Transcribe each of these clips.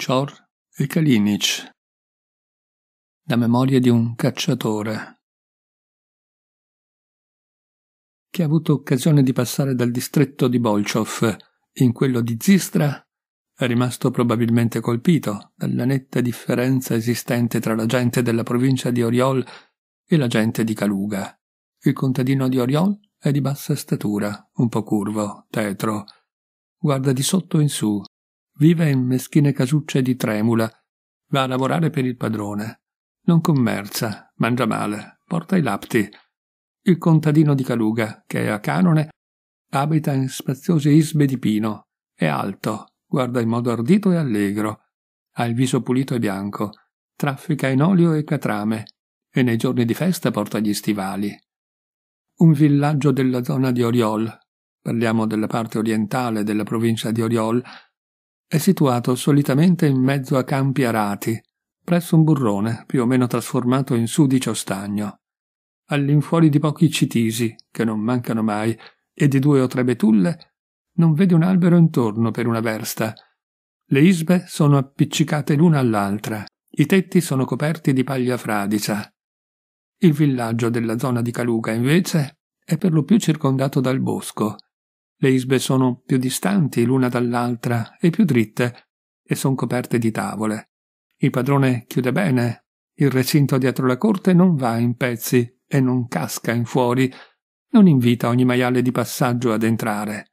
Cior e Kalinich. La memoria di un cacciatore Chi ha avuto occasione di passare dal distretto di Bolchov in quello di Zistra è rimasto probabilmente colpito dalla netta differenza esistente tra la gente della provincia di Oriol e la gente di Caluga. Il contadino di Oriol è di bassa statura, un po' curvo, tetro, guarda di sotto in su Vive in meschine casucce di Tremula. Va a lavorare per il padrone. Non commercia, mangia male, porta i lapti. Il contadino di Caluga, che è a Canone, abita in spaziose isbe di pino. È alto, guarda in modo ardito e allegro. Ha il viso pulito e bianco. Traffica in olio e catrame. E nei giorni di festa porta gli stivali. Un villaggio della zona di Oriol, parliamo della parte orientale della provincia di Oriol, è situato solitamente in mezzo a campi arati, presso un burrone più o meno trasformato in sudicio stagno. All'infuori di pochi citisi, che non mancano mai, e di due o tre betulle, non vede un albero intorno per una versta. Le isbe sono appiccicate l'una all'altra, i tetti sono coperti di paglia fradicia. Il villaggio della zona di Caluga, invece, è per lo più circondato dal bosco, le isbe sono più distanti l'una dall'altra e più dritte, e son coperte di tavole. Il padrone chiude bene, il recinto dietro la corte non va in pezzi e non casca in fuori, non invita ogni maiale di passaggio ad entrare.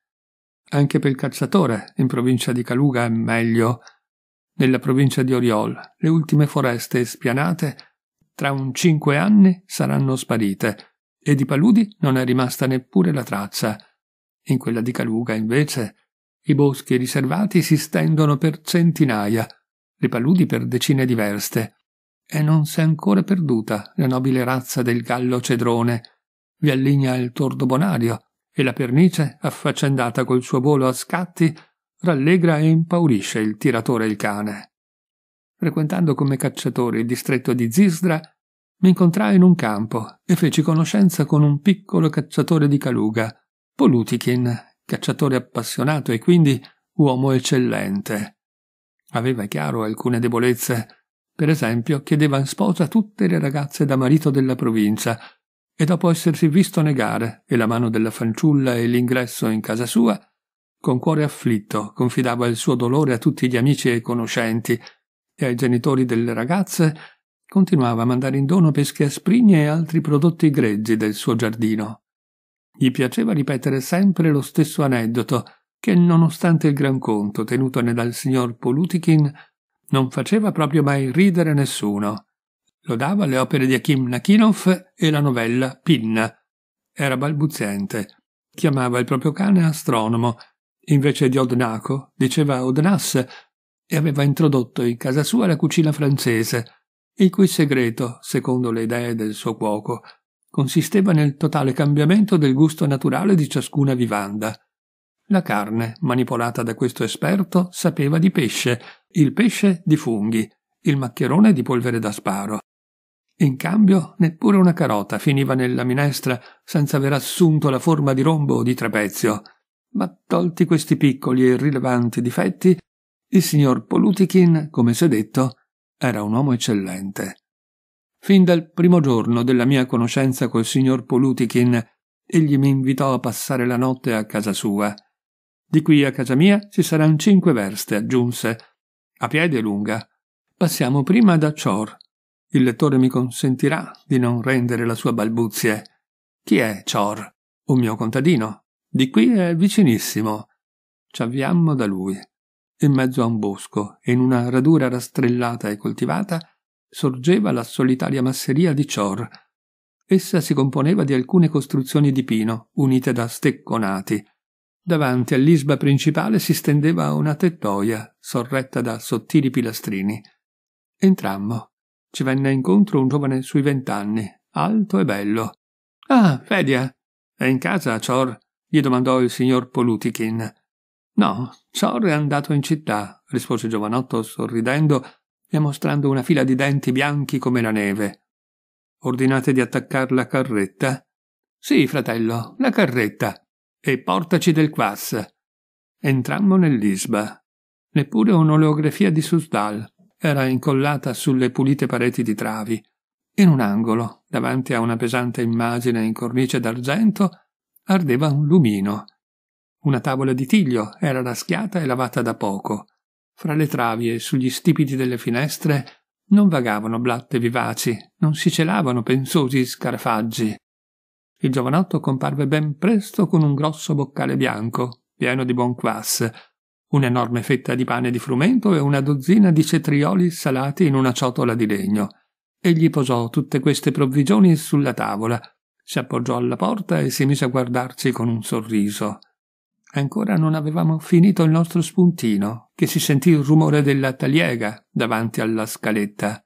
Anche per il cacciatore, in provincia di Caluga è meglio. Nella provincia di Oriol, le ultime foreste spianate tra un cinque anni saranno sparite, e di paludi non è rimasta neppure la traccia. In quella di Caluga, invece, i boschi riservati si stendono per centinaia, le paludi per decine di verste, e non s'è ancora perduta la nobile razza del gallo cedrone. Vi allinea il tordo bonario, e la pernice, affaccendata col suo volo a scatti, rallegra e impaurisce il tiratore e il cane. Frequentando come cacciatore il distretto di Zisdra, mi incontrai in un campo e feci conoscenza con un piccolo cacciatore di caluga, Polutichin, cacciatore appassionato e quindi uomo eccellente. Aveva chiaro alcune debolezze. Per esempio, chiedeva in sposa tutte le ragazze da marito della provincia e dopo essersi visto negare e la mano della fanciulla e l'ingresso in casa sua, con cuore afflitto confidava il suo dolore a tutti gli amici e conoscenti e ai genitori delle ragazze continuava a mandare in dono pesche asprigne e altri prodotti greggi del suo giardino. Gli piaceva ripetere sempre lo stesso aneddoto, che nonostante il gran conto tenutone dal signor Polutikin, non faceva proprio mai ridere nessuno. Lodava le opere di Akim Nakinov e la novella Pinna. Era balbuziente. Chiamava il proprio cane astronomo. Invece di Odnaco diceva Odnas e aveva introdotto in casa sua la cucina francese, il cui segreto, secondo le idee del suo cuoco, consisteva nel totale cambiamento del gusto naturale di ciascuna vivanda. La carne, manipolata da questo esperto, sapeva di pesce, il pesce di funghi, il maccherone di polvere da sparo. In cambio, neppure una carota finiva nella minestra senza aver assunto la forma di rombo o di trapezio. Ma tolti questi piccoli e irrilevanti difetti, il signor Polutikin, come si è detto, era un uomo eccellente. Fin dal primo giorno della mia conoscenza col signor Polutikin, egli mi invitò a passare la notte a casa sua. Di qui a casa mia ci saranno cinque verste, aggiunse. A piede lunga. Passiamo prima da Chor. Il lettore mi consentirà di non rendere la sua balbuzie. Chi è Chor? Un mio contadino. Di qui è vicinissimo. Ci avviammo da lui. In mezzo a un bosco in una radura rastrellata e coltivata sorgeva la solitaria masseria di Cior. Essa si componeva di alcune costruzioni di pino, unite da stecconati. Davanti all'isba principale si stendeva una tettoia, sorretta da sottili pilastrini. Entrammo. Ci venne incontro un giovane sui vent'anni, alto e bello. Ah, Fedia, è in casa, Cior? gli domandò il signor Polutikin. No, Cior è andato in città, rispose il giovanotto sorridendo e mostrando una fila di denti bianchi come la neve. Ordinate di attaccare la carretta? Sì, fratello, la carretta. E portaci del quas. Entrammo nell'isba. Neppure un'oleografia di Susdal era incollata sulle pulite pareti di travi. In un angolo, davanti a una pesante immagine in cornice d'argento, ardeva un lumino. Una tavola di tiglio era raschiata e lavata da poco. Fra le travi e sugli stipiti delle finestre non vagavano blatte vivaci, non si celavano pensosi scarafaggi. Il giovanotto comparve ben presto con un grosso boccale bianco, pieno di buon quas, un'enorme fetta di pane di frumento e una dozzina di cetrioli salati in una ciotola di legno. Egli posò tutte queste provvigioni sulla tavola, si appoggiò alla porta e si mise a guardarci con un sorriso. Ancora non avevamo finito il nostro spuntino, che si sentì il rumore della taliega davanti alla scaletta.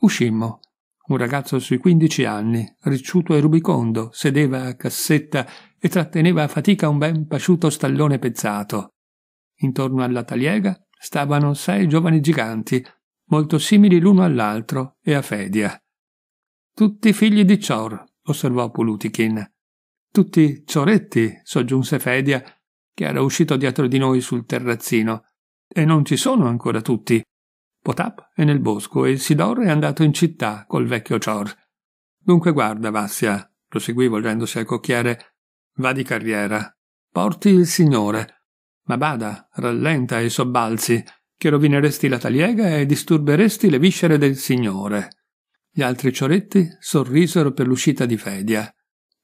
Uscimmo. Un ragazzo sui quindici anni, ricciuto e rubicondo, sedeva a cassetta e tratteneva a fatica un ben pasciuto stallone pezzato. Intorno alla taliega stavano sei giovani giganti, molto simili l'uno all'altro e a Fedia. Tutti figli di Cior, osservò Polutikin. Tutti cioretti, soggiunse Fedia, che era uscito dietro di noi sul terrazzino. E non ci sono ancora tutti. Potap è nel bosco e il Sidor è andato in città col vecchio Cior. Dunque guarda, Vassia, proseguì volgendosi al cocchiere, va di carriera. Porti il Signore. Ma bada, rallenta e sobbalzi, che rovineresti la taliega e disturberesti le viscere del Signore. Gli altri cioretti sorrisero per l'uscita di Fedia.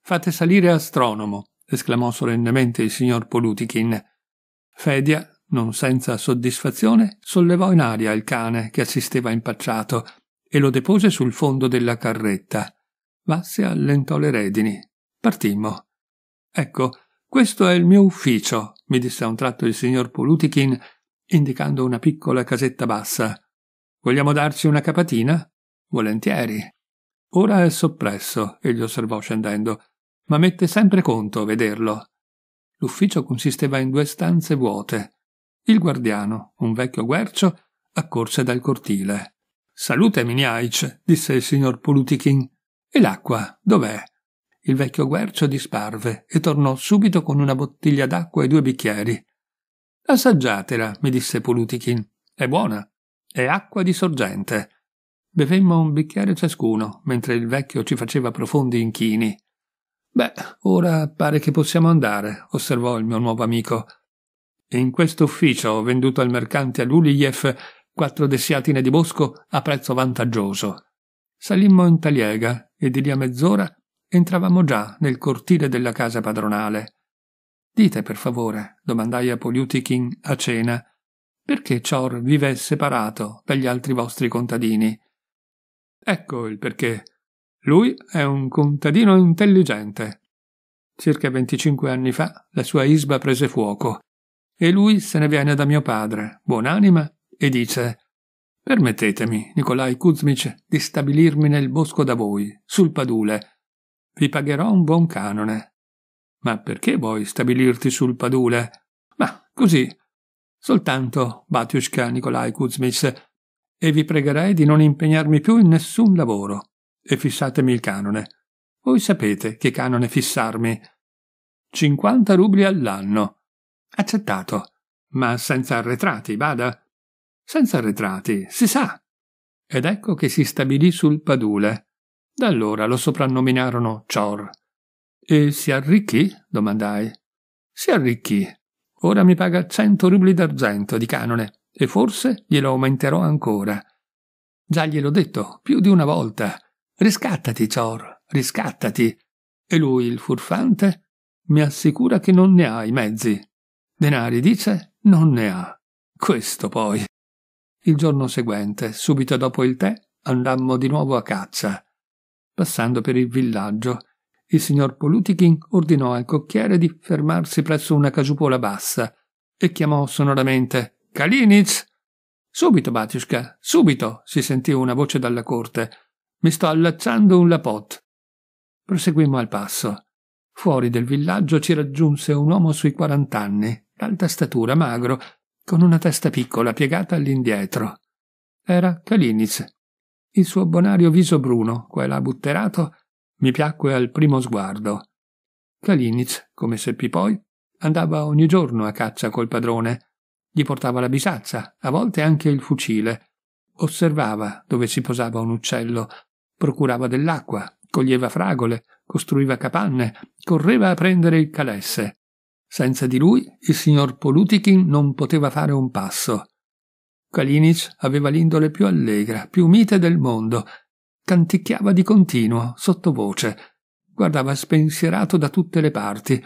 Fate salire astronomo, esclamò solennemente il signor Polutichin. Fedia, non senza soddisfazione, sollevò in aria il cane che assisteva impacciato e lo depose sul fondo della carretta. Vassi allentò le redini. Partimmo. Ecco, questo è il mio ufficio, mi disse a un tratto il signor Polutichin, indicando una piccola casetta bassa. Vogliamo darci una capatina? Volentieri. Ora è soppresso, egli osservò scendendo ma mette sempre conto a vederlo. L'ufficio consisteva in due stanze vuote. Il guardiano, un vecchio guercio, accorse dal cortile. Salute, Miniaic, disse il signor Polutichin. E l'acqua, dov'è? Il vecchio guercio disparve e tornò subito con una bottiglia d'acqua e due bicchieri. Assaggiatela, mi disse Polutichin. È buona. È acqua di sorgente. Bevemmo un bicchiere ciascuno, mentre il vecchio ci faceva profondi inchini. Beh, ora pare che possiamo andare, osservò il mio nuovo amico. In questo ufficio ho venduto al mercante a Luliev quattro dessiatine di bosco a prezzo vantaggioso. Salimmo in taliega e di lì a mezz'ora entravamo già nel cortile della casa padronale. Dite per favore, domandai a Poliutikin a cena, perché Cior vive separato dagli altri vostri contadini. Ecco il perché, lui è un contadino intelligente. Circa 25 anni fa la sua isba prese fuoco e lui se ne viene da mio padre, buonanima, e dice Permettetemi, Nicolai Kuzmich, di stabilirmi nel bosco da voi, sul padule. Vi pagherò un buon canone. Ma perché vuoi stabilirti sul padule? Ma così. Soltanto, Batiushka Nicolai Kuzmich, e vi pregherei di non impegnarmi più in nessun lavoro e fissatemi il canone. Voi sapete che canone fissarmi. 50 rubli all'anno. Accettato, ma senza arretrati, bada. Senza arretrati, si sa. Ed ecco che si stabilì sul Padule. Da allora lo soprannominarono Chor. E si arricchì? domandai. Si arricchì. Ora mi paga 100 rubli d'argento di canone e forse glielo aumenterò ancora. Già gliel'ho detto più di una volta. Riscattati, Thor, riscattati. E lui, il furfante, mi assicura che non ne ha i mezzi. Denari dice non ne ha. Questo poi. Il giorno seguente, subito dopo il tè, andammo di nuovo a caccia. Passando per il villaggio, il signor Polutikin ordinò al cocchiere di fermarsi presso una casupola bassa e chiamò sonoramente Kalinic. Subito, Batiushka, subito, si sentì una voce dalla corte mi sto allacciando un lapot. Proseguimmo al passo. Fuori del villaggio ci raggiunse un uomo sui quarant'anni, d'alta statura, magro, con una testa piccola piegata all'indietro. Era Kalinic. Il suo bonario viso bruno, qua e là butterato, mi piacque al primo sguardo. Kalinic, come seppi poi, andava ogni giorno a caccia col padrone. Gli portava la bisaccia, a volte anche il fucile. Osservava dove si posava un uccello, procurava dell'acqua, coglieva fragole, costruiva capanne, correva a prendere il calesse. Senza di lui il signor Polutichin non poteva fare un passo. Kalinic aveva l'indole più allegra, più mite del mondo. Canticchiava di continuo, sottovoce. Guardava spensierato da tutte le parti.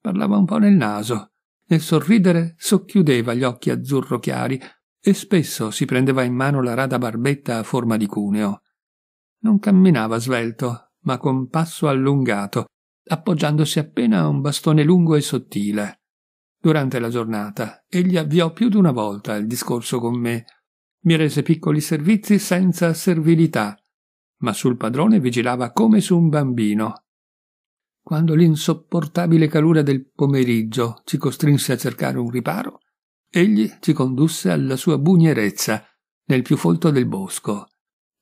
Parlava un po' nel naso. Nel sorridere socchiudeva gli occhi azzurro chiari e spesso si prendeva in mano la rada barbetta a forma di cuneo. Non camminava svelto, ma con passo allungato, appoggiandosi appena a un bastone lungo e sottile. Durante la giornata egli avviò più di una volta il discorso con me. Mi rese piccoli servizi senza servilità, ma sul padrone vigilava come su un bambino. Quando l'insopportabile calura del pomeriggio ci costrinse a cercare un riparo, egli ci condusse alla sua bugnerezza, nel più folto del bosco.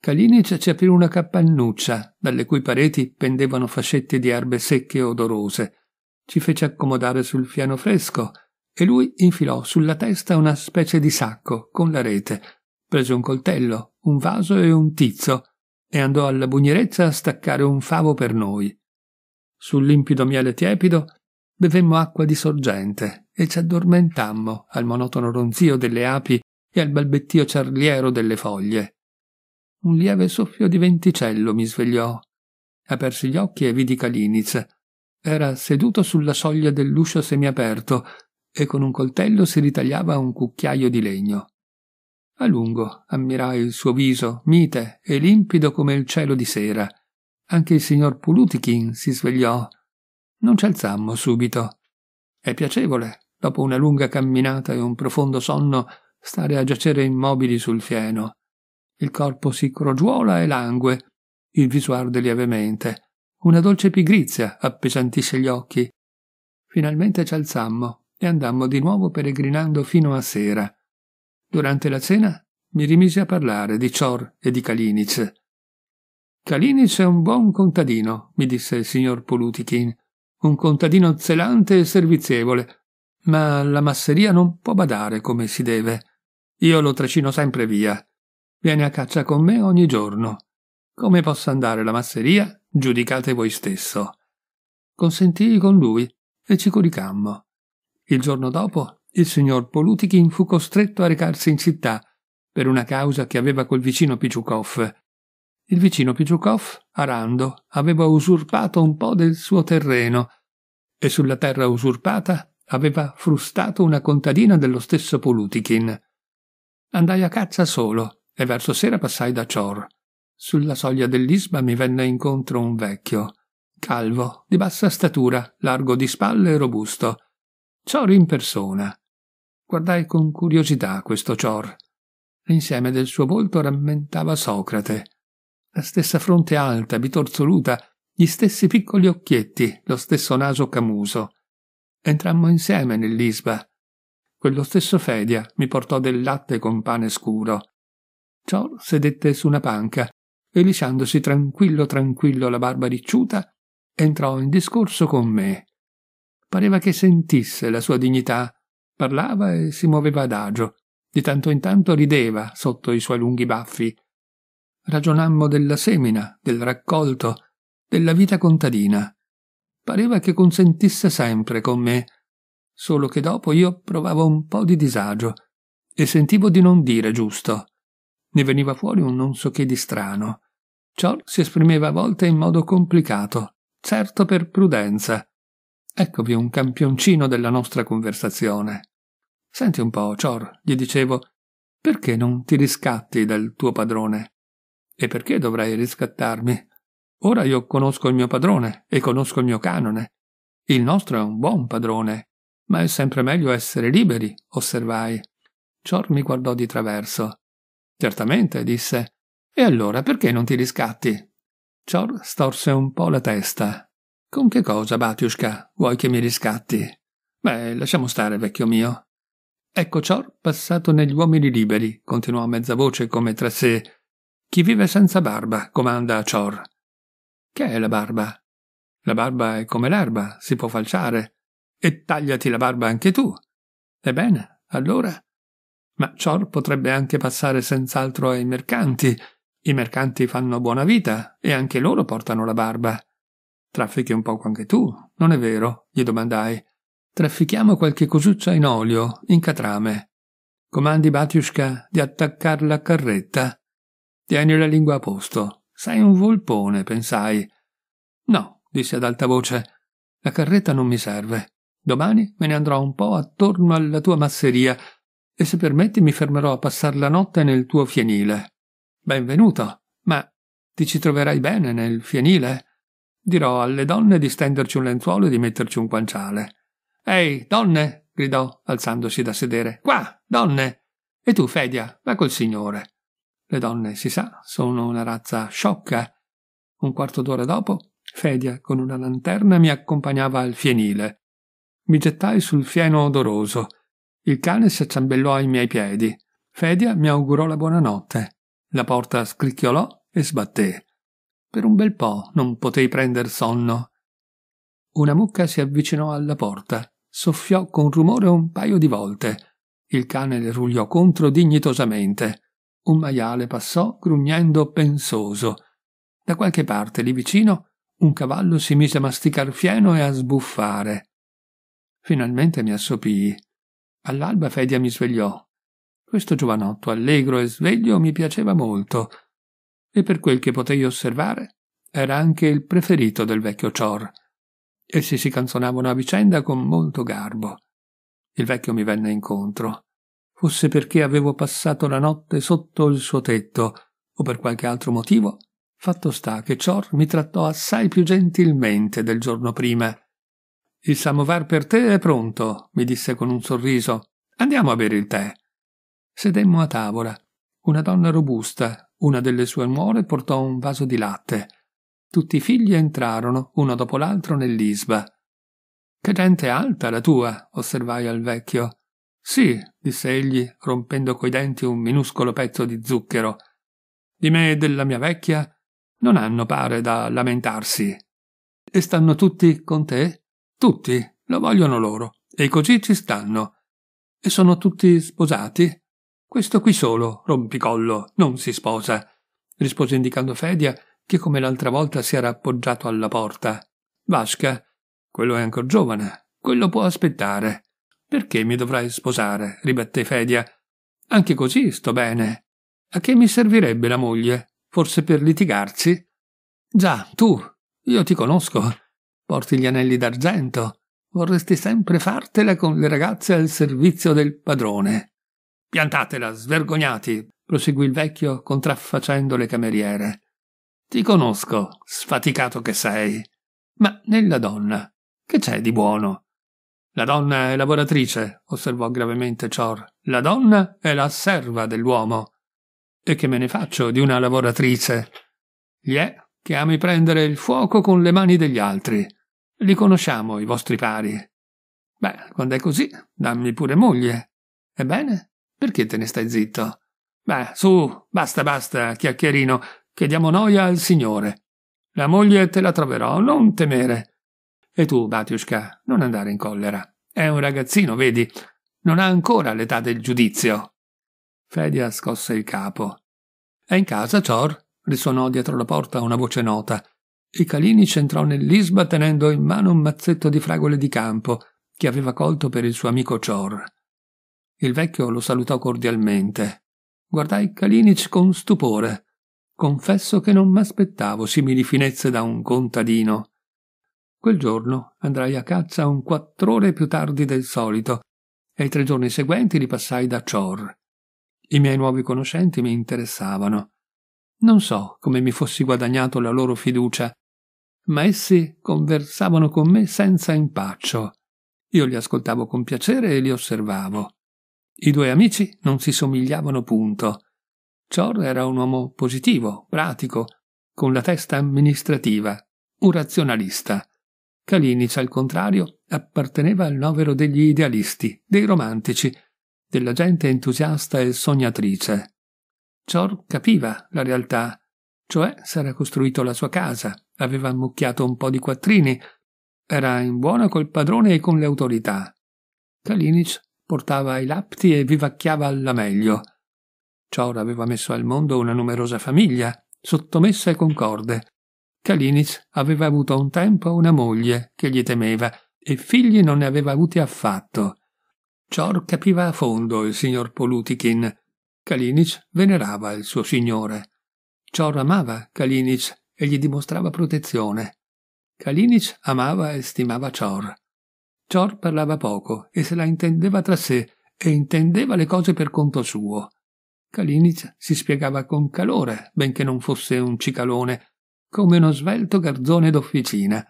Kalinic ci aprì una cappannuccia, dalle cui pareti pendevano fascetti di erbe secche e odorose. Ci fece accomodare sul fiano fresco e lui infilò sulla testa una specie di sacco con la rete. Prese un coltello, un vaso e un tizzo e andò alla bugnirezza a staccare un favo per noi. Sul limpido miele tiepido bevemmo acqua di sorgente e ci addormentammo al monotono ronzio delle api e al balbettio ciarliero delle foglie. Un lieve soffio di venticello mi svegliò. Apersi gli occhi e vidi Kaliniz. Era seduto sulla soglia dell'uscio semiaperto e con un coltello si ritagliava un cucchiaio di legno. A lungo ammirai il suo viso, mite e limpido come il cielo di sera. Anche il signor Pulutikin si svegliò. Non ci alzammo subito. È piacevole, dopo una lunga camminata e un profondo sonno, stare a giacere immobili sul fieno il corpo si crogiuola e langue, il viso arde lievemente, una dolce pigrizia appesantisce gli occhi. Finalmente ci alzammo e andammo di nuovo peregrinando fino a sera. Durante la cena mi rimisi a parlare di Cior e di Kalinic. Kalinic è un buon contadino, mi disse il signor Polutikin, un contadino zelante e servizievole, ma la masseria non può badare come si deve. Io lo trascino sempre via viene a caccia con me ogni giorno. Come possa andare la masseria, giudicate voi stesso. Consentii con lui e ci coricammo. Il giorno dopo, il signor Polutichin fu costretto a recarsi in città per una causa che aveva col vicino Piciukov. Il vicino Piciukov, arando, aveva usurpato un po' del suo terreno e sulla terra usurpata aveva frustato una contadina dello stesso Polutichin. Andai a caccia solo e verso sera passai da Chor. Sulla soglia dell'isba mi venne incontro un vecchio, calvo, di bassa statura, largo di spalle e robusto. Chor in persona. Guardai con curiosità questo Chor. L'insieme del suo volto rammentava Socrate. La stessa fronte alta, bitorzoluta, gli stessi piccoli occhietti, lo stesso naso camuso. Entrammo insieme nell'isba. Quello stesso Fedia mi portò del latte con pane scuro. Ciò sedette su una panca e lisciandosi tranquillo tranquillo la barba ricciuta, entrò in discorso con me. Pareva che sentisse la sua dignità, parlava e si muoveva adagio, di tanto in tanto rideva sotto i suoi lunghi baffi. Ragionammo della semina, del raccolto, della vita contadina. Pareva che consentisse sempre con me, solo che dopo io provavo un po' di disagio e sentivo di non dire giusto ne veniva fuori un non so che di strano. Ciò si esprimeva a volte in modo complicato, certo per prudenza. Eccovi un campioncino della nostra conversazione. Senti un po', Cior, gli dicevo, perché non ti riscatti dal tuo padrone? E perché dovrei riscattarmi? Ora io conosco il mio padrone e conosco il mio canone. Il nostro è un buon padrone, ma è sempre meglio essere liberi, osservai. Cior mi guardò di traverso. Certamente, disse. E allora perché non ti riscatti? Cior storse un po' la testa. Con che cosa, Batiushka, vuoi che mi riscatti? Beh, lasciamo stare, vecchio mio. Ecco Cior passato negli uomini liberi, continuò a mezza voce come tra sé. Chi vive senza barba comanda a Cior. Che è la barba? La barba è come l'erba, si può falciare. E tagliati la barba anche tu. Ebbene, allora ma ciò potrebbe anche passare senz'altro ai mercanti. I mercanti fanno buona vita e anche loro portano la barba. Traffichi un poco anche tu, non è vero? gli domandai. Traffichiamo qualche cosuccia in olio, in catrame. Comandi Batiushka di attaccar la carretta. Tieni la lingua a posto. Sei un volpone, pensai. No, disse ad alta voce. La carretta non mi serve. Domani me ne andrò un po' attorno alla tua masseria e se permetti mi fermerò a passare la notte nel tuo fienile. Benvenuto, ma ti ci troverai bene nel fienile? Dirò alle donne di stenderci un lenzuolo e di metterci un guanciale. Ehi, donne! gridò, alzandosi da sedere. Qua, donne! E tu, Fedia, va col signore. Le donne, si sa, sono una razza sciocca. Un quarto d'ora dopo, Fedia, con una lanterna, mi accompagnava al fienile. Mi gettai sul fieno odoroso il cane si acciambellò ai miei piedi. Fedia mi augurò la buonanotte. La porta scricchiolò e sbatté. Per un bel po' non potei prender sonno. Una mucca si avvicinò alla porta, soffiò con rumore un paio di volte. Il cane le rugliò contro dignitosamente. Un maiale passò grugnendo pensoso. Da qualche parte lì vicino un cavallo si mise a masticar fieno e a sbuffare. Finalmente mi assopii. All'alba Fedia mi svegliò. Questo giovanotto allegro e sveglio mi piaceva molto, e per quel che potei osservare era anche il preferito del vecchio Cior. Essi si canzonavano a vicenda con molto garbo. Il vecchio mi venne incontro. Fosse perché avevo passato la notte sotto il suo tetto, o per qualche altro motivo, fatto sta che Cior mi trattò assai più gentilmente del giorno prima il samovar per te è pronto, mi disse con un sorriso. Andiamo a bere il tè. Sedemmo a tavola. Una donna robusta, una delle sue nuore, portò un vaso di latte. Tutti i figli entrarono, uno dopo l'altro, nell'isba. Che gente alta la tua, osservai al vecchio. Sì, disse egli, rompendo coi denti un minuscolo pezzo di zucchero. Di me e della mia vecchia non hanno pare da lamentarsi. E stanno tutti con te? Tutti lo vogliono loro, e così ci stanno. E sono tutti sposati? Questo qui solo, rompicollo, non si sposa, rispose indicando Fedia, che come l'altra volta si era appoggiato alla porta. Vasca, quello è ancora giovane, quello può aspettare. Perché mi dovrai sposare? ribatté Fedia. Anche così sto bene. A che mi servirebbe la moglie? Forse per litigarci? Già, tu, io ti conosco porti gli anelli d'argento, vorresti sempre fartela con le ragazze al servizio del padrone. Piantatela, svergognati, proseguì il vecchio contraffacendo le cameriere. Ti conosco, sfaticato che sei. Ma nella donna, che c'è di buono? La donna è lavoratrice, osservò gravemente Cior. La donna è la serva dell'uomo. E che me ne faccio di una lavoratrice? Gli è che ami prendere il fuoco con le mani degli altri. Li conosciamo, i vostri pari. Beh, quando è così, dammi pure moglie. Ebbene, perché te ne stai zitto? Beh, su, basta, basta, chiacchierino, che diamo noia al Signore. La moglie te la troverò, non temere. E tu, Batiushka, non andare in collera. È un ragazzino, vedi, non ha ancora l'età del giudizio. Fedia scosse il capo. È in casa, Chor? Risuonò dietro la porta una voce nota. E Calinic entrò nell'isba tenendo in mano un mazzetto di fragole di campo che aveva colto per il suo amico Chor. Il vecchio lo salutò cordialmente. Guardai Calinic con stupore. Confesso che non m'aspettavo simili finezze da un contadino. Quel giorno andrai a caccia un quattr'ore più tardi del solito e i tre giorni seguenti li passai da Chor. I miei nuovi conoscenti mi interessavano. Non so come mi fossi guadagnato la loro fiducia, ma essi conversavano con me senza impaccio. Io li ascoltavo con piacere e li osservavo. I due amici non si somigliavano punto. Chor era un uomo positivo, pratico, con la testa amministrativa, un razionalista. Kalinic, al contrario, apparteneva al novero degli idealisti, dei romantici, della gente entusiasta e sognatrice. Zor capiva la realtà, cioè s'era costruito la sua casa, aveva ammucchiato un po' di quattrini, era in buona col padrone e con le autorità. Kalinic portava i lapti e vivacchiava alla meglio. Cior aveva messo al mondo una numerosa famiglia, sottomessa e concorde. Kalinic aveva avuto un tempo una moglie che gli temeva e figli non ne aveva avuti affatto. Cior capiva a fondo il signor Polutikin Kalinic venerava il suo signore. Cior amava Kalinic e gli dimostrava protezione. Kalinic amava e stimava Cior. Cior parlava poco e se la intendeva tra sé e intendeva le cose per conto suo. Kalinic si spiegava con calore, benché non fosse un cicalone, come uno svelto garzone d'officina.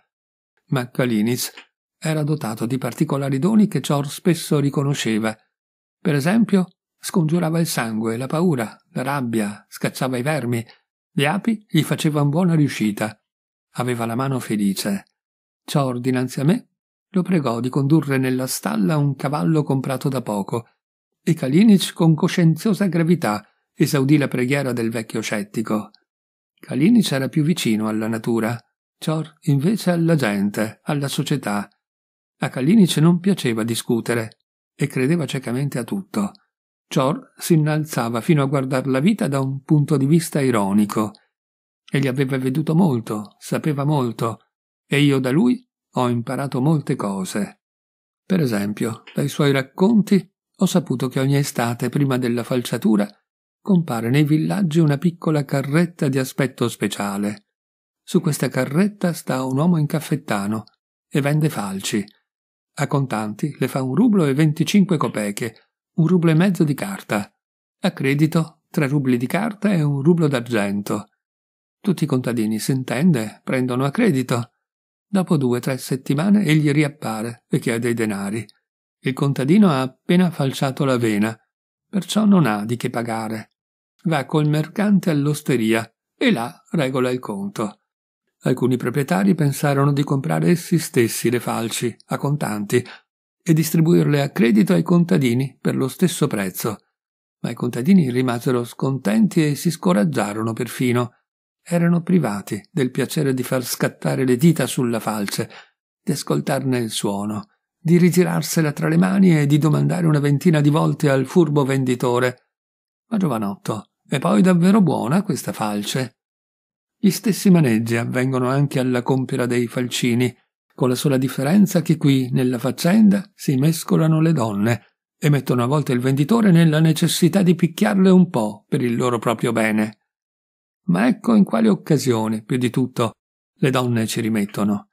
Ma Kalinic era dotato di particolari doni che Cior spesso riconosceva. Per esempio, scongiurava il sangue, la paura, la rabbia, scacciava i vermi. Le api gli facevan buona riuscita. Aveva la mano felice. Ciò ordinanzi a me, lo pregò di condurre nella stalla un cavallo comprato da poco, e Kalinic con coscienziosa gravità esaudì la preghiera del vecchio scettico. Kalinic era più vicino alla natura, Cior invece alla gente, alla società. A Kalinic non piaceva discutere e credeva ciecamente a tutto. Chor si innalzava fino a guardare la vita da un punto di vista ironico. Egli aveva veduto molto, sapeva molto, e io da lui ho imparato molte cose. Per esempio, dai suoi racconti ho saputo che ogni estate, prima della falciatura, compare nei villaggi una piccola carretta di aspetto speciale. Su questa carretta sta un uomo in caffettano e vende falci. A contanti le fa un rublo e venticinque copeche, un rublo e mezzo di carta. A credito, tre rubli di carta e un rublo d'argento. Tutti i contadini, si intende, prendono a credito. Dopo due o tre settimane egli riappare e chiede i denari. Il contadino ha appena falciato la vena, perciò non ha di che pagare. Va col mercante all'osteria e là regola il conto. Alcuni proprietari pensarono di comprare essi stessi le falci, a contanti, e distribuirle a credito ai contadini per lo stesso prezzo. Ma i contadini rimasero scontenti e si scoraggiarono perfino. Erano privati del piacere di far scattare le dita sulla falce, di ascoltarne il suono, di ritirarsela tra le mani e di domandare una ventina di volte al furbo venditore. Ma giovanotto, è poi davvero buona questa falce? Gli stessi maneggi avvengono anche alla compera dei falcini, con la sola differenza che qui nella faccenda si mescolano le donne e mettono a volte il venditore nella necessità di picchiarle un po' per il loro proprio bene. Ma ecco in quale occasione, più di tutto, le donne ci rimettono.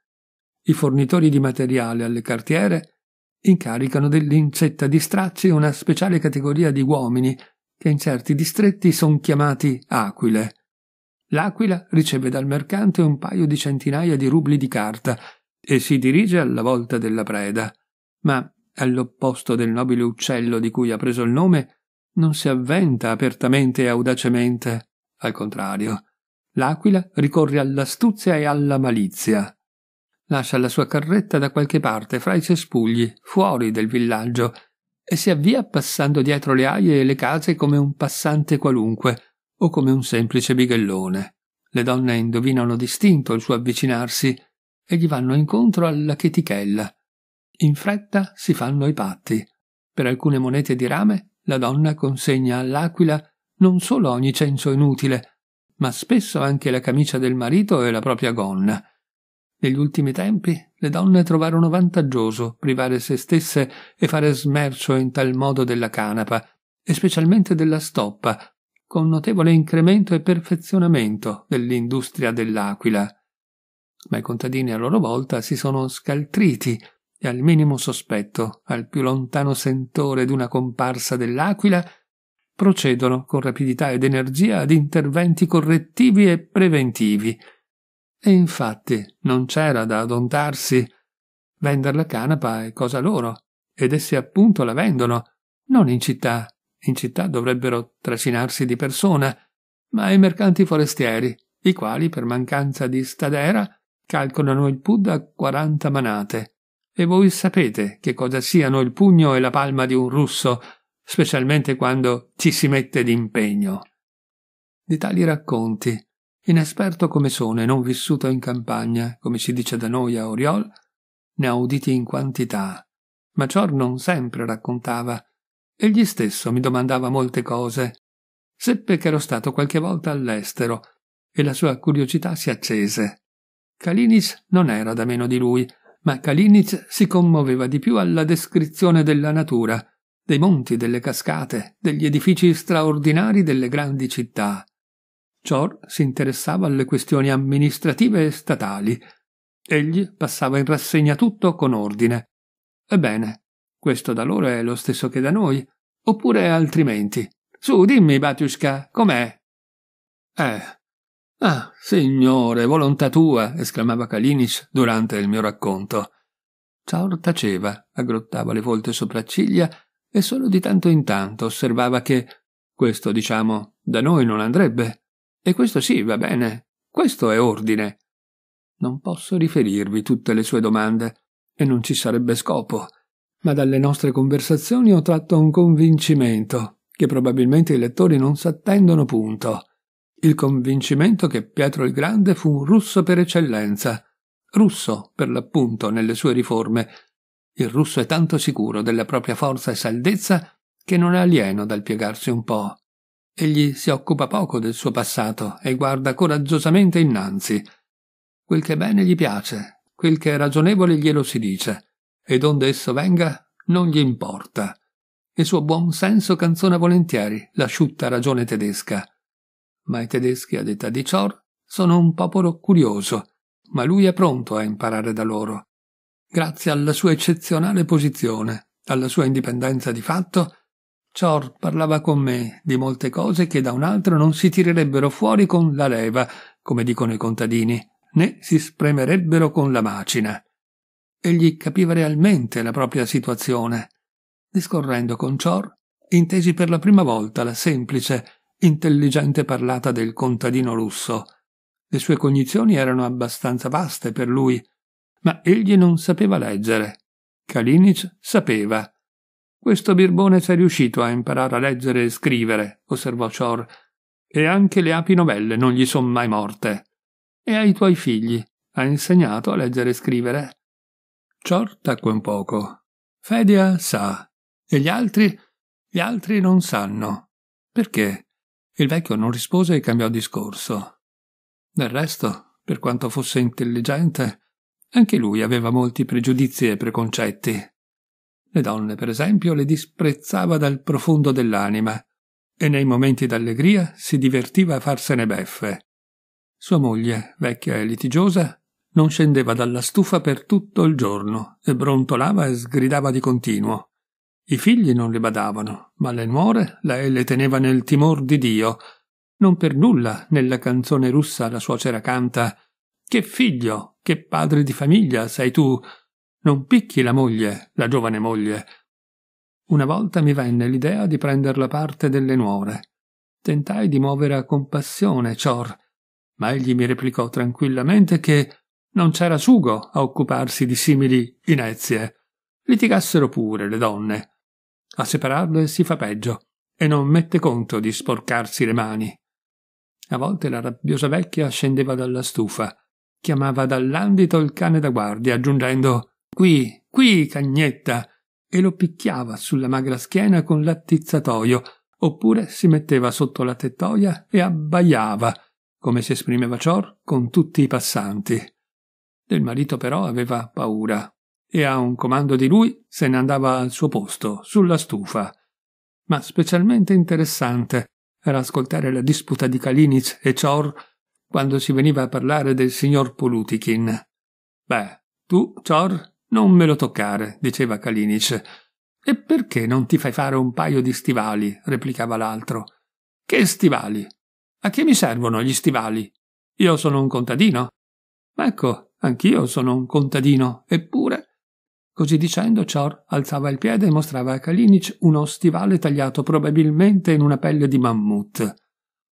I fornitori di materiale alle cartiere incaricano dell'incetta di stracci una speciale categoria di uomini che in certi distretti sono chiamati aquile. L'aquila riceve dal mercante un paio di centinaia di rubli di carta e si dirige alla volta della preda, ma all'opposto del nobile uccello di cui ha preso il nome, non si avventa apertamente e audacemente. Al contrario, l'aquila ricorre all'astuzia e alla malizia. Lascia la sua carretta da qualche parte fra i cespugli, fuori del villaggio, e si avvia passando dietro le aie e le case come un passante qualunque o come un semplice bighellone. Le donne indovinano distinto il suo avvicinarsi e gli vanno incontro alla chetichella. In fretta si fanno i patti. Per alcune monete di rame la donna consegna all'aquila non solo ogni censo inutile, ma spesso anche la camicia del marito e la propria gonna. Negli ultimi tempi le donne trovarono vantaggioso privare se stesse e fare smercio in tal modo della canapa, e specialmente della stoppa, con notevole incremento e perfezionamento dell'industria dell'aquila ma i contadini a loro volta si sono scaltriti e al minimo sospetto, al più lontano sentore di una comparsa dell'aquila, procedono con rapidità ed energia ad interventi correttivi e preventivi. E infatti non c'era da adontarsi. Vender la canapa è cosa loro, ed essi appunto la vendono, non in città. In città dovrebbero trascinarsi di persona, ma i mercanti forestieri, i quali, per mancanza di stadera, Calcolano il PUD a 40 manate. E voi sapete che cosa siano il pugno e la palma di un russo, specialmente quando ci si mette d'impegno. Di tali racconti, inesperto come sono e non vissuto in campagna, come si dice da noi a Oriol, ne ha uditi in quantità. Ma Cior non sempre raccontava. Egli stesso mi domandava molte cose. Seppe che ero stato qualche volta all'estero e la sua curiosità si accese. Kalinic non era da meno di lui, ma Kalinic si commuoveva di più alla descrizione della natura, dei monti, delle cascate, degli edifici straordinari delle grandi città. Cior si interessava alle questioni amministrative e statali. Egli passava in rassegna tutto con ordine. Ebbene, questo da loro è lo stesso che da noi, oppure altrimenti. Su, dimmi, Batiushka, com'è? Eh, Ah, signore, volontà tua! esclamava Kalinic durante il mio racconto. Ciaur taceva, aggrottava le volte sopracciglia e solo di tanto in tanto osservava che questo, diciamo, da noi non andrebbe. E questo sì, va bene. Questo è ordine. Non posso riferirvi tutte le sue domande, e non ci sarebbe scopo, ma dalle nostre conversazioni ho tratto un convincimento, che probabilmente i lettori non s'attendono punto il convincimento che Pietro il Grande fu un russo per eccellenza, russo per l'appunto nelle sue riforme. Il russo è tanto sicuro della propria forza e saldezza che non è alieno dal piegarsi un po'. Egli si occupa poco del suo passato e guarda coraggiosamente innanzi. Quel che bene gli piace, quel che è ragionevole glielo si dice, e donde esso venga non gli importa. Il suo buon senso canzona volentieri l'asciutta ragione tedesca ma i tedeschi, a detta di Chor, sono un popolo curioso, ma lui è pronto a imparare da loro. Grazie alla sua eccezionale posizione, alla sua indipendenza di fatto, Chor parlava con me di molte cose che da un altro non si tirerebbero fuori con la leva, come dicono i contadini, né si spremerebbero con la macina. Egli capiva realmente la propria situazione. Discorrendo con Chor, intesi per la prima volta la semplice intelligente parlata del contadino russo. Le sue cognizioni erano abbastanza vaste per lui, ma egli non sapeva leggere. Kalinic sapeva. Questo birbone s'è riuscito a imparare a leggere e scrivere, osservò Chor, e anche le api novelle non gli son mai morte. E ai tuoi figli ha insegnato a leggere e scrivere? Chor tacque un poco. Fedia sa, e gli altri? Gli altri non sanno. Perché? Il vecchio non rispose e cambiò discorso. Del resto, per quanto fosse intelligente, anche lui aveva molti pregiudizi e preconcetti. Le donne, per esempio, le disprezzava dal profondo dell'anima e nei momenti d'allegria si divertiva a farsene beffe. Sua moglie, vecchia e litigiosa, non scendeva dalla stufa per tutto il giorno e brontolava e sgridava di continuo. I figli non le badavano, ma le nuore lei le teneva nel timor di Dio. Non per nulla nella canzone russa la suocera canta Che figlio, che padre di famiglia sei tu. Non picchi la moglie, la giovane moglie. Una volta mi venne l'idea di prender la parte delle nuore. Tentai di muovere a compassione Cior, ma egli mi replicò tranquillamente che non c'era sugo a occuparsi di simili inezie. Litigassero pure le donne, a separarle si fa peggio e non mette conto di sporcarsi le mani. A volte la rabbiosa vecchia scendeva dalla stufa, chiamava dall'andito il cane da guardia, aggiungendo Qui, qui, cagnetta! e lo picchiava sulla magra schiena con l'attizzatoio, oppure si metteva sotto la tettoia e abbaiava, come si esprimeva Cior, con tutti i passanti. Del marito però aveva paura, e a un comando di lui se ne andava al suo posto, sulla stufa. Ma specialmente interessante era ascoltare la disputa di Kalinic e Cior quando si veniva a parlare del signor Polutikin. Beh, tu, Cior, non me lo toccare, diceva Kalinic. E perché non ti fai fare un paio di stivali? replicava l'altro. Che stivali? A che mi servono gli stivali? Io sono un contadino. Ma ecco, anch'io sono un contadino, eppure Così dicendo, Cior alzava il piede e mostrava a Kalinic uno stivale tagliato probabilmente in una pelle di mammut.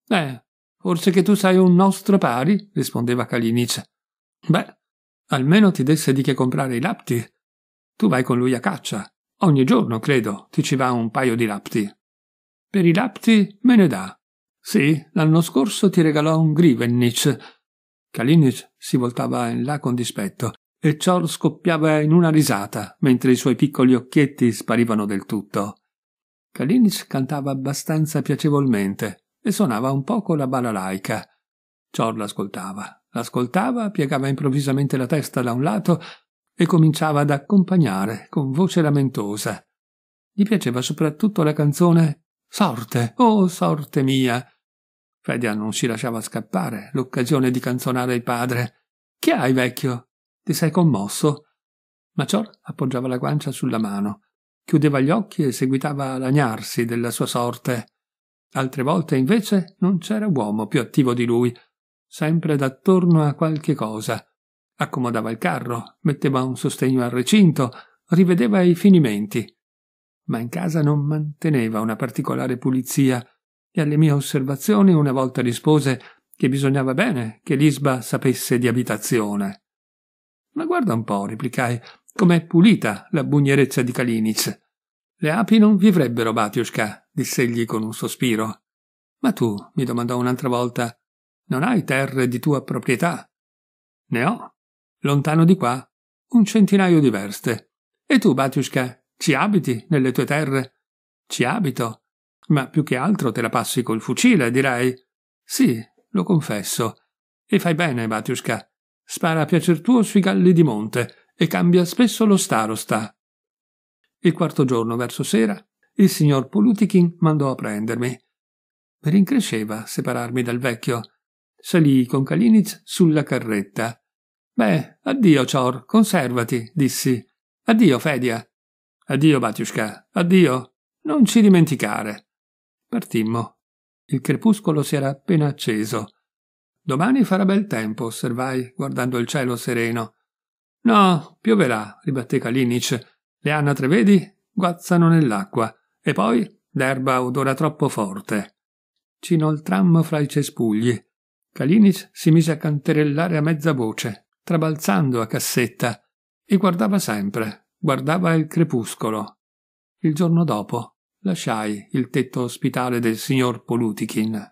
Eh, forse che tu sei un nostro pari, rispondeva Kalinic. Beh, almeno ti desse di che comprare i lapti. Tu vai con lui a caccia. Ogni giorno, credo, ti ci va un paio di lapti. Per i lapti me ne dà. Sì, l'anno scorso ti regalò un Grivennich. Kalinic si voltava in là con dispetto e ciò scoppiava in una risata, mentre i suoi piccoli occhietti sparivano del tutto. Kalinic cantava abbastanza piacevolmente e suonava un poco la balalaica. Cior l'ascoltava, l'ascoltava, piegava improvvisamente la testa da un lato e cominciava ad accompagnare con voce lamentosa. Gli piaceva soprattutto la canzone Sorte, oh sorte mia. Fedia non si lasciava scappare l'occasione di canzonare il padre. Che hai, vecchio? Ti sei commosso? Macior appoggiava la guancia sulla mano, chiudeva gli occhi e seguitava a lagnarsi della sua sorte. Altre volte, invece, non c'era uomo più attivo di lui, sempre d'attorno a qualche cosa. Accomodava il carro, metteva un sostegno al recinto, rivedeva i finimenti. Ma in casa non manteneva una particolare pulizia, e alle mie osservazioni una volta rispose che bisognava bene che l'Isba sapesse di abitazione. Ma guarda un po', replicai, com'è pulita la bugnierezza di Kalinic. Le api non vivrebbero, Batiushka, diss'egli con un sospiro. Ma tu, mi domandò un'altra volta, non hai terre di tua proprietà? Ne ho. Lontano di qua, un centinaio di verste. E tu, Batiushka, ci abiti nelle tue terre? Ci abito. Ma più che altro te la passi col fucile, dirai. Sì, lo confesso. E fai bene, Batiushka spara a piacer tuo sui galli di monte e cambia spesso lo starosta. Il quarto giorno verso sera il signor Polutikin mandò a prendermi. Mi rincresceva separarmi dal vecchio. Salì con Kalinitz sulla carretta. Beh, addio, Cior, conservati, dissi. Addio, Fedia. Addio, Batiushka. Addio. Non ci dimenticare. Partimmo. Il crepuscolo si era appena acceso. Domani farà bel tempo, osservai, guardando il cielo sereno. No, pioverà, ribatté Kalinic. Le anatre, vedi, guazzano nell'acqua. E poi l'erba odora troppo forte. Ci inoltrammo fra i cespugli. Kalinic si mise a canterellare a mezza voce, trabalzando a cassetta, e guardava sempre, guardava il crepuscolo. Il giorno dopo lasciai il tetto ospitale del signor Polutikin.